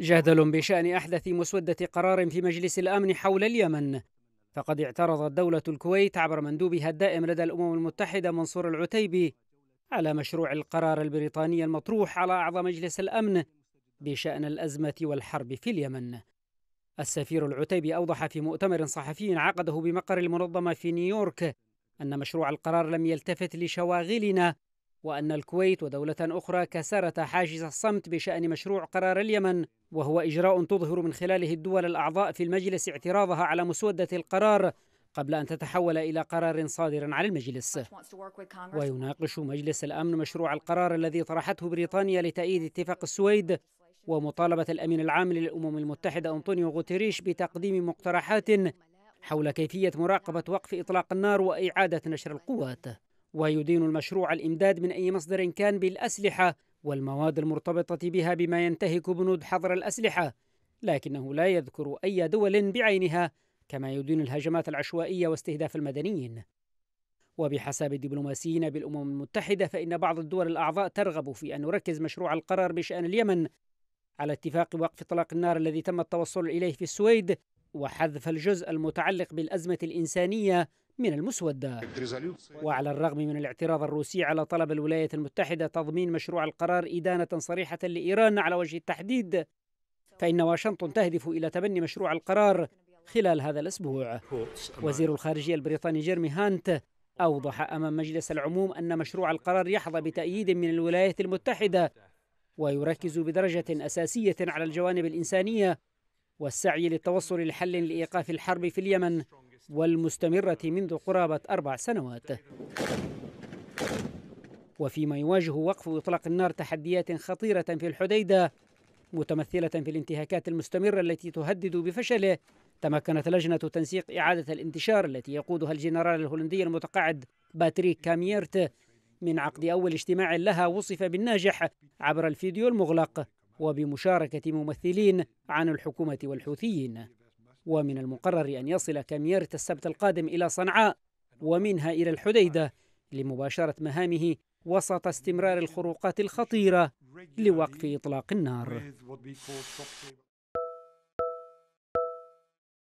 جدل بشأن أحدث مسودة قرار في مجلس الأمن حول اليمن فقد اعترضت دولة الكويت عبر مندوبها الدائم لدى الأمم المتحدة منصور العتيبي على مشروع القرار البريطاني المطروح على أعضاء مجلس الأمن بشأن الأزمة والحرب في اليمن السفير العتيبي أوضح في مؤتمر صحفي عقده بمقر المنظمة في نيويورك أن مشروع القرار لم يلتفت لشواغلنا وأن الكويت ودولة أخرى كسرت حاجز الصمت بشأن مشروع قرار اليمن وهو إجراء تظهر من خلاله الدول الأعضاء في المجلس اعتراضها على مسودة القرار قبل أن تتحول إلى قرار صادر عن المجلس ويناقش مجلس الأمن مشروع القرار الذي طرحته بريطانيا لتأييد اتفاق السويد ومطالبة الأمين العام للأمم المتحدة أنطونيو غوتيريش بتقديم مقترحات حول كيفية مراقبة وقف إطلاق النار وإعادة نشر القوات ويدين المشروع الإمداد من أي مصدر كان بالأسلحة والمواد المرتبطة بها بما ينتهك بنود حظر الأسلحة لكنه لا يذكر أي دول بعينها كما يدين الهجمات العشوائية واستهداف المدنيين وبحسب الدبلوماسيين بالأمم المتحدة فإن بعض الدول الأعضاء ترغب في أن نركز مشروع القرار بشأن اليمن على اتفاق وقف اطلاق النار الذي تم التوصل إليه في السويد وحذف الجزء المتعلق بالأزمة الإنسانية من المسودة وعلى الرغم من الاعتراض الروسي على طلب الولايات المتحدة تضمين مشروع القرار إدانة صريحة لإيران على وجه التحديد فإن واشنطن تهدف إلى تبني مشروع القرار خلال هذا الأسبوع وزير الخارجية البريطاني جيرمي هانت أوضح أمام مجلس العموم أن مشروع القرار يحظى بتأييد من الولايات المتحدة ويركز بدرجة أساسية على الجوانب الإنسانية والسعي للتوصل لحل لإيقاف الحرب في اليمن والمستمرة منذ قرابة أربع سنوات وفيما يواجه وقف إطلاق النار تحديات خطيرة في الحديدة متمثلة في الانتهاكات المستمرة التي تهدد بفشله تمكنت لجنة تنسيق إعادة الانتشار التي يقودها الجنرال الهولندي المتقاعد باتريك كاميرت من عقد أول اجتماع لها وصف بالناجح عبر الفيديو المغلق وبمشاركة ممثلين عن الحكومة والحوثيين ومن المقرر أن يصل كاميير السبت القادم إلى صنعاء ومنها إلى الحديدة لمباشرة مهامه وسط استمرار الخروقات الخطيرة لوقف إطلاق النار